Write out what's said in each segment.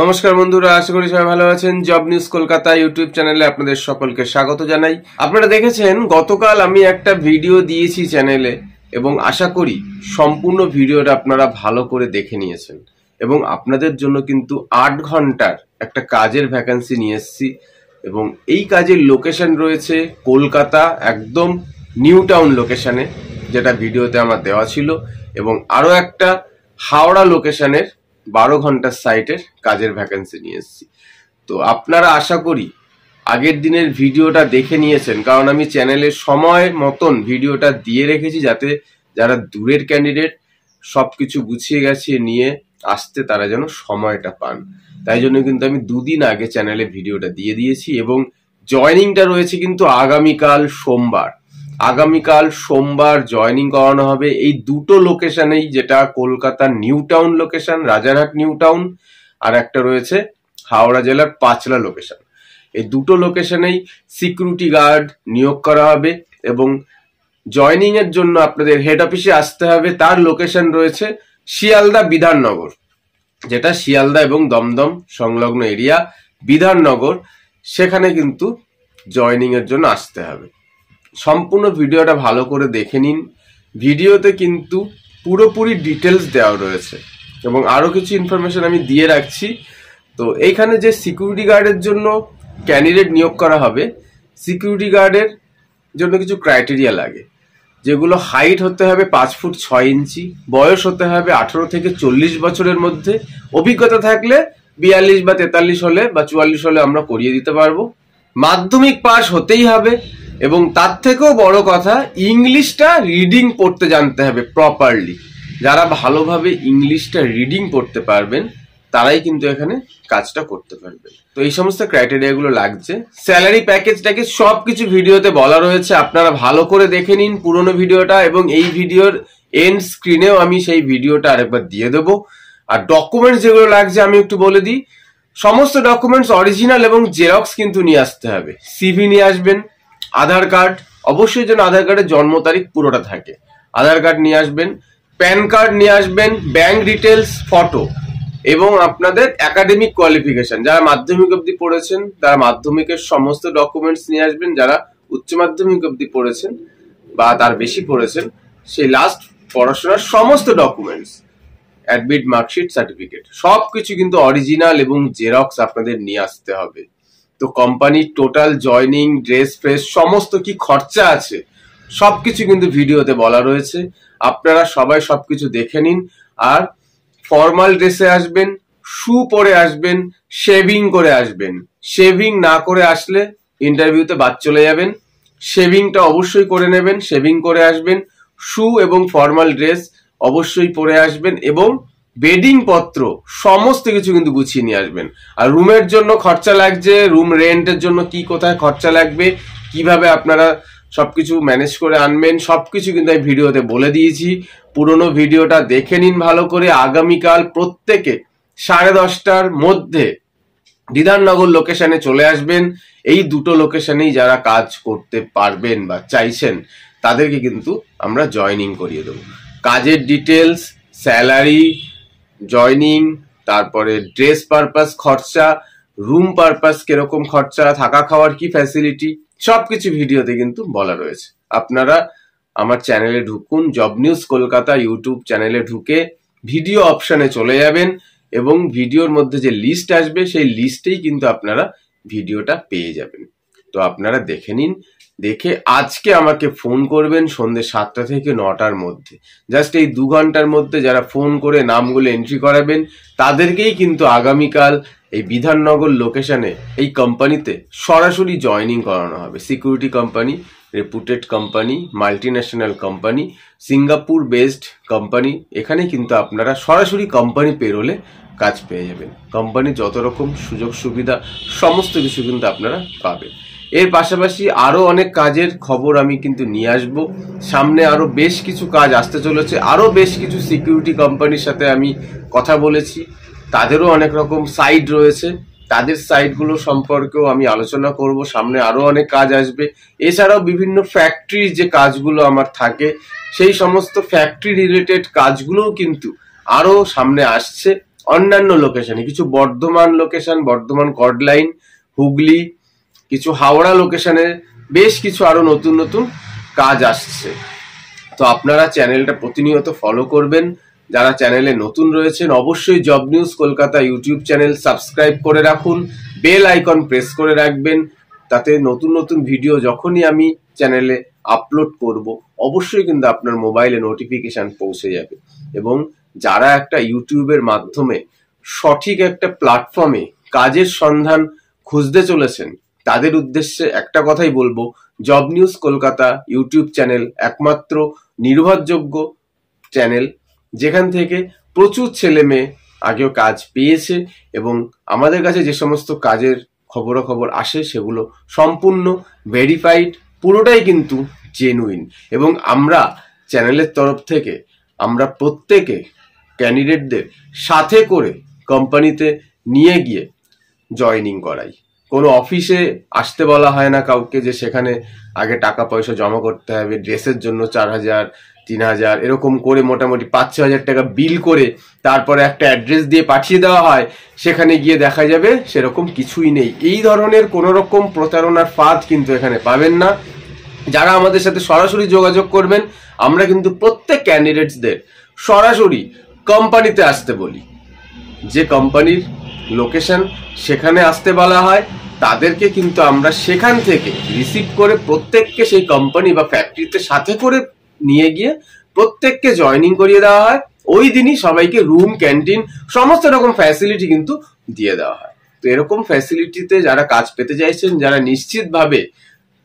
নমস্কার বন্ধুরা আশা করি সবাই ভালো আছেন জব নিউজ কলকাতা ইউটিউব চ্যানেলে আপনাদের সকলকে স্বাগত জানাই আপনারা দেখেছেন গতকাল আমি একটা ভিডিও দিয়েছি চ্যানেলে এবং আশা করি সম্পূর্ণ ভিডিওটা আপনারা ভালো করে দেখে নিয়েছেন এবং আপনাদের জন্য কিন্তু আট ঘন্টার একটা কাজের ভ্যাকান্সি নিয়ে এসেছি এবং এই কাজের লোকেশন রয়েছে কলকাতা একদম নিউ টাউন লোকেশানে যেটা ভিডিওতে আমার দেওয়া ছিল এবং আরও একটা হাওড়া লোকেশানের বারো ঘন্টার সাইটের কাজের ভ্যাকেন্সি নিয়ে এসেছি তো আপনারা আশা করি আগের দিনের ভিডিওটা দেখে নিয়েছেন কারণ আমি চ্যানেলে সময় মতন ভিডিওটা দিয়ে রেখেছি যাতে যারা দূরের ক্যান্ডিডেট সব কিছু গুছিয়ে গেছে নিয়ে আসতে তারা যেন সময়টা পান তাই জন্য কিন্তু আমি দুদিন আগে চ্যানেলে ভিডিওটা দিয়ে দিয়েছি এবং জয়নিংটা রয়েছে কিন্তু আগামীকাল সোমবার আগামীকাল সোমবার জয়নিং করানো হবে এই দুটো লোকেশনেই যেটা কলকাতার নিউ টাউন লোকেশন রাজারহাট নিউ টাউন আর একটা রয়েছে হাওড়া জেলার পাঁচলা লোকেশন এই দুটো লোকেশনেই সিকিউরিটি গার্ড নিয়োগ করা হবে এবং জয়নিং এর জন্য আপনাদের হেড অফিসে আসতে হবে তার লোকেশন রয়েছে শিয়ালদা বিধাননগর যেটা শিয়ালদা এবং দমদম সংলগ্ন এরিয়া বিধাননগর সেখানে কিন্তু জয়নিং এর জন্য আসতে হবে সম্পূর্ণ ভিডিওটা ভালো করে দেখে নিন ভিডিওতে কিন্তু পুরোপুরি ডিটেলস দেওয়া রয়েছে এবং আরও কিছু ইনফরমেশন আমি দিয়ে রাখছি তো এইখানে যে সিকিউরিটি গার্ডের জন্য ক্যান্ডিডেট নিয়োগ করা হবে সিকিউরিটি গার্ডের জন্য কিছু ক্রাইটেরিয়া লাগে যেগুলো হাইট হতে হবে পাঁচ ফুট ছয় ইঞ্চি বয়স হতে হবে আঠেরো থেকে চল্লিশ বছরের মধ্যে অভিজ্ঞতা থাকলে বিয়াল্লিশ বা তেতাল্লিশ হলে বা চুয়াল্লিশ হলে আমরা করিয়ে দিতে পারবো মাধ্যমিক পাশ হতেই হবে এবং তার থেকেও বড় কথা ইংলিশটা রিডিং পড়তে জানতে হবে প্রপারলি যারা ভালোভাবে ইংলিশটা রিডিং পড়তে পারবেন তারাই কিন্তু এখানে কাজটা করতে পারবেন তো এই সমস্ত ক্রাইটেরিয়াগুলো লাগছে স্যালারি প্যাকেজটাকে সব কিছু ভিডিওতে বলা রয়েছে আপনারা ভালো করে দেখে নিন পুরনো ভিডিওটা এবং এই ভিডিওর এন্ড স্ক্রিনেও আমি সেই ভিডিওটা আরেকবার দিয়ে দেব আর ডকুমেন্টস যেগুলো লাগছে আমি একটু বলে দিই সমস্ত ডকুমেন্টস অরিজিনাল এবং জেরক্স কিন্তু নিয়ে আসতে হবে সিভি নিয়ে আসবেন আধার কার্ড অবশ্যই যেন আধার কার্ডের জন্ম তারিখ পুরোটা থাকে আধার কার্ড নিয়ে আসবেন প্যান কার্ড নিয়ে আসবেন ব্যাংক ডিটেলস ফটো এবং আপনাদের একাডেমিক কোয়ালিফিকেশন যারা মাধ্যমিক অবধি পড়েছেন তারা মাধ্যমিকের সমস্ত ডকুমেন্টস নিয়ে আসবেন যারা উচ্চ মাধ্যমিক অবধি পড়েছেন বা তার বেশি পড়েছেন সেই লাস্ট পড়াশোনার সমস্ত ডকুমেন্টস অ্যাডমিট মার্কশিট সার্টিফিকেট সব কিছু কিন্তু অরিজিনাল এবং জেরক্স আপনাদের নিয়ে আসতে হবে তো কোম্পানির টোটাল জয়নিং ড্রেস ফ্রেস সমস্ত কি খরচা আছে সবকিছু কিন্তু ভিডিওতে বলা রয়েছে আপনারা সবাই সবকিছু দেখে নিন আর ফর্মাল ড্রেসে আসবেন শু পরে আসবেন শেভিং করে আসবেন শেভিং না করে আসলে ইন্টারভিউতে বাদ চলে যাবেন শেভিংটা অবশ্যই করে নেবেন শেভিং করে আসবেন শু এবং ফর্মাল ড্রেস অবশ্যই পরে আসবেন এবং বেডিং পত্র সমস্ত কিছু কিন্তু গুছিয়ে নিয়ে আসবেন আর রুমের জন্য খরচা লাগছে রুম রেন্টের জন্য কি কোথায় খরচা লাগবে কিভাবে আপনারা সবকিছু ম্যানেজ করে আনবেন সবকিছু কিন্তু আমি ভিডিওতে বলে দিয়েছি পুরনো ভিডিওটা দেখে নিন ভালো করে আগামীকাল প্রত্যেকে সাড়ে দশটার মধ্যে বিধাননগর লোকেশনে চলে আসবেন এই দুটো লোকেশনেই যারা কাজ করতে পারবেন বা চাইছেন তাদেরকে কিন্তু আমরা জয়নিং করিয়ে দেবো কাজের ডিটেলস স্যালারি জয়নিং তারপরে ড্রেস পারপাস খরচা রুম পারপাস কিরকম খরচা থাকা খাওয়ার কি ফ্যাসিলিটি সবকিছু ভিডিওতে কিন্তু বলা রয়েছে আপনারা আমার চ্যানেলে ঢুকুন জব নিউজ কলকাতা ইউটিউব চ্যানেলে ঢুকে ভিডিও অপশানে চলে যাবেন এবং ভিডিওর মধ্যে যে লিস্ট আসবে সেই লিস্টেই কিন্তু আপনারা ভিডিওটা পেয়ে যাবেন তো আপনারা দেখে নিন দেখে আজকে আমাকে ফোন করবেন সন্ধে সাতটা থেকে নটার মধ্যে জাস্ট এই দু ঘন্টার মধ্যে যারা ফোন করে নামগুলো এন্ট্রি করাবেন তাদেরকেই কিন্তু আগামীকাল এই বিধাননগর লোকেশনে এই কোম্পানিতে সরাসরি জয়নিং করানো হবে security company reputed company multinational company Singapore based company এখানে কিন্তু আপনারা সরাসরি কোম্পানি পেরোলে কাজ পেয়ে যাবেন কোম্পানি যত রকম সুযোগ সুবিধা সমস্ত কিছু কিন্তু আপনারা পাবেন এর পাশাপাশি আরও অনেক কাজের খবর আমি কিন্তু নিয়ে আসব সামনে আরও বেশ কিছু কাজ আসতে চলেছে আরও বেশ কিছু সিকিউরিটি কোম্পানির সাথে আমি কথা বলেছি তাদেরও অনেক রকম সাইট রয়েছে তাদের সাইটগুলো সম্পর্কেও আমি আলোচনা করব সামনে আরও অনেক কাজ আসবে এছাড়াও বিভিন্ন ফ্যাক্টরির যে কাজগুলো আমার থাকে সেই সমস্ত ফ্যাক্টরি রিলেটেড কাজগুলোও কিন্তু আরও সামনে আসছে অন্যান্য লোকেশানে কিছু বর্ধমান লোকেশন বর্ধমান কর্ডলাইন হুগলি কিছু হাওড়া লোকেশানে বেশ কিছু আরও নতুন নতুন কাজ আসছে তো আপনারা চ্যানেলটা প্রতিনিয়ত ফলো করবেন যারা চ্যানেলে নতুন রয়েছেন অবশ্যই job news Kolkata YouTube channel subscribe করে রাখুন বেল আইকন প্রেস করে রাখবেন তাতে নতুন নতুন ভিডিও যখনই আমি চ্যানেলে আপলোড করব অবশ্যই কিন্তু আপনার মোবাইলে নোটিফিকেশান পৌঁছে যাবে এবং যারা একটা ইউটিউবের মাধ্যমে সঠিক একটা প্ল্যাটফর্মে কাজের সন্ধান খুঁজতে চলেছেন তাদের উদ্দেশ্যে একটা কথাই বলবো job news Kolkata YouTube channel একমাত্র নির্ভরযোগ্য চ্যানেল যেখান থেকে প্রচুর ছেলে মেয়ে আগেও কাজ পেয়েছে এবং আমাদের কাছে যে সমস্ত কাজের খবরাখবর আসে সেগুলো সম্পূর্ণ ভেরিফাইড পুরোটাই কিন্তু জেনুইন এবং আমরা চ্যানেলের তরফ থেকে আমরা প্রত্যেকে ক্যান্ডিডেটদের সাথে করে কোম্পানিতে নিয়ে গিয়ে জয়নিং করাই কোনো অফিসে আসতে বলা হয় না কাউকে যে সেখানে আগে টাকা পয়সা জমা করতে হবে ড্রেসের জন্য চার হাজার তিন হাজার এরকম করে মোটামুটি পাঁচ ছ হাজার টাকা বিল করে তারপরে একটা অ্যাড্রেস দিয়ে পাঠিয়ে দেওয়া হয় সেখানে গিয়ে দেখা যাবে সেরকম কিছুই নেই এই ধরনের কোনো রকম প্রতারণার ফাঁদ কিন্তু এখানে পাবেন না যারা আমাদের সাথে সরাসরি যোগাযোগ করবেন আমরা কিন্তু প্রত্যেক ক্যান্ডিডেটসদের সরাসরি কোম্পানিতে আসতে বলি যে কোম্পানির লোকেশন সেখানে আসতে বলা হয় তাদেরকে কিন্তু আমরা সেখান থেকে রিসিভ করে প্রত্যেককে সেই কোম্পানি বা ফ্যাক্টরিতে সাথে করে নিয়ে গিয়ে প্রত্যেককে জয়নিং করিয়ে দেওয়া হয় ওই দিনই সবাইকে রুম ক্যান্টিন সমস্ত রকম ফ্যাসিলিটি কিন্তু দিয়ে দেওয়া হয় তো এরকম ফ্যাসিলিটিতে যারা কাজ পেতে চাইছেন যারা নিশ্চিতভাবে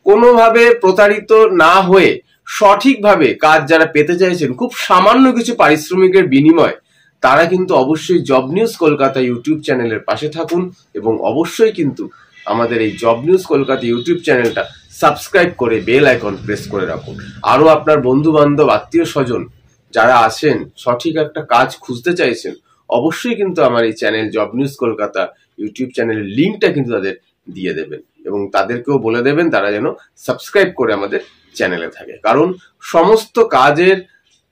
কোনোভাবে প্রতারিত না হয়ে সঠিকভাবে কাজ যারা পেতে চাইছেন খুব সামান্য কিছু পারিশ্রমিকের বিনিময় তারা কিন্তু অবশ্যই জব নিউজ কলকাতা ইউটিউব চ্যানেলের পাশে থাকুন এবং অবশ্যই কিন্তু আমাদের এই জব নিউজ কলকাতা ইউটিউব চ্যানেলটা সাবস্ক্রাইব করে বেল আইকন প্রেস করে রাখুন আরও আপনার বন্ধু বান্ধব আত্মীয় স্বজন যারা আছেন সঠিক একটা কাজ খুঁজতে চাইছেন অবশ্যই কিন্তু আমার এই channel job news Kolkata YouTube চ্যানেলের লিঙ্কটা কিন্তু তাদের দিয়ে দেবেন এবং তাদেরকেও বলে দেবেন তারা যেন সাবস্ক্রাইব করে আমাদের চ্যানেলে থাকে কারণ সমস্ত কাজের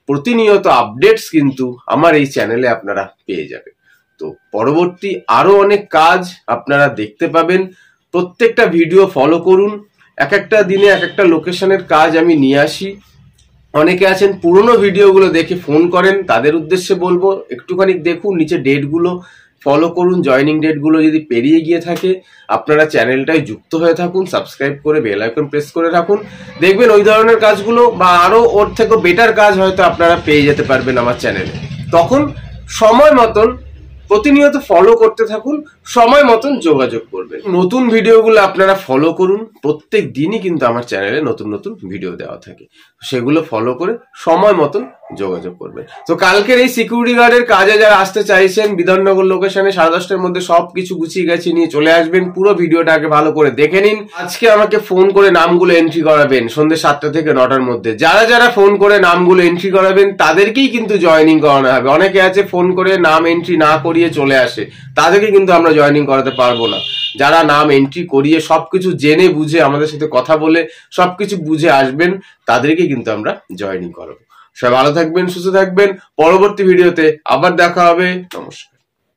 প্রতিনিয়ত আপডেটস কিন্তু আমার এই চ্যানেলে আপনারা পেয়ে যাবেন তো পরবর্তী আরও অনেক কাজ আপনারা দেখতে পাবেন প্রত্যেকটা ভিডিও ফলো করুন এক একটা দিনে এক একটা লোকেশনের কাজ আমি নিয়ে আসি অনেকে আছেন পুরনো ভিডিওগুলো দেখে ফোন করেন তাদের উদ্দেশ্যে বলবো একটুখানি দেখুন নিচে ডেটগুলো ফলো করুন জয়নিং ডেটগুলো যদি পেরিয়ে গিয়ে থাকে আপনারা চ্যানেলটায় যুক্ত হয়ে থাকুন সাবস্ক্রাইব করে বেল আইকন প্রেস করে রাখুন দেখবেন ওই ধরনের কাজগুলো বা আরও ওর থেকেও বেটার কাজ হয়তো আপনারা পেয়ে যেতে পারবেন আমার চ্যানেলে তখন সময় মতন প্রতিনিয়ত ফলো করতে থাকুন সময় মতন যোগাযোগ করবেন নতুন ভিডিওগুলো আপনারা ফলো করুন প্রত্যেক দিনই কিন্তু আমার চ্যানেলে নতুন নতুন ভিডিও দেওয়া থাকে সেগুলো ফলো করে সময় মতন যোগাযোগ করবেন তো কালকের এই সিকিউরিটি গার্ডের কাজে যারা আসতে চাইছেন বিধাননগর লোকেশনে সাড়ে দশটার মধ্যে সব কিছু গুছিয়ে গেছে নিয়ে চলে আসবেন পুরো ভিডিওটা আগে ভালো করে দেখে নিন আজকে আমাকে ফোন করে নামগুলো এন্ট্রি করাবেন সন্ধ্যে সাতটা থেকে নটার মধ্যে যারা যারা ফোন করে নামগুলো এন্ট্রি করাবেন তাদেরকেই কিন্তু জয়নিং করানো হবে অনেকে আছে ফোন করে নাম এন্ট্রি না করিয়ে চলে আসে তাদেরকে কিন্তু আমরা জয়নিং করাতে পারবো না যারা নাম এন্ট্রি করিয়ে সবকিছু জেনে বুঝে আমাদের সাথে কথা বলে সবকিছু বুঝে আসবেন তাদেরকে কিন্তু আমরা জয়নিং করাবো সবাই ভালো থাকবেন সুস্থ থাকবেন পরবর্তী ভিডিওতে আবার দেখা হবে নমস্কার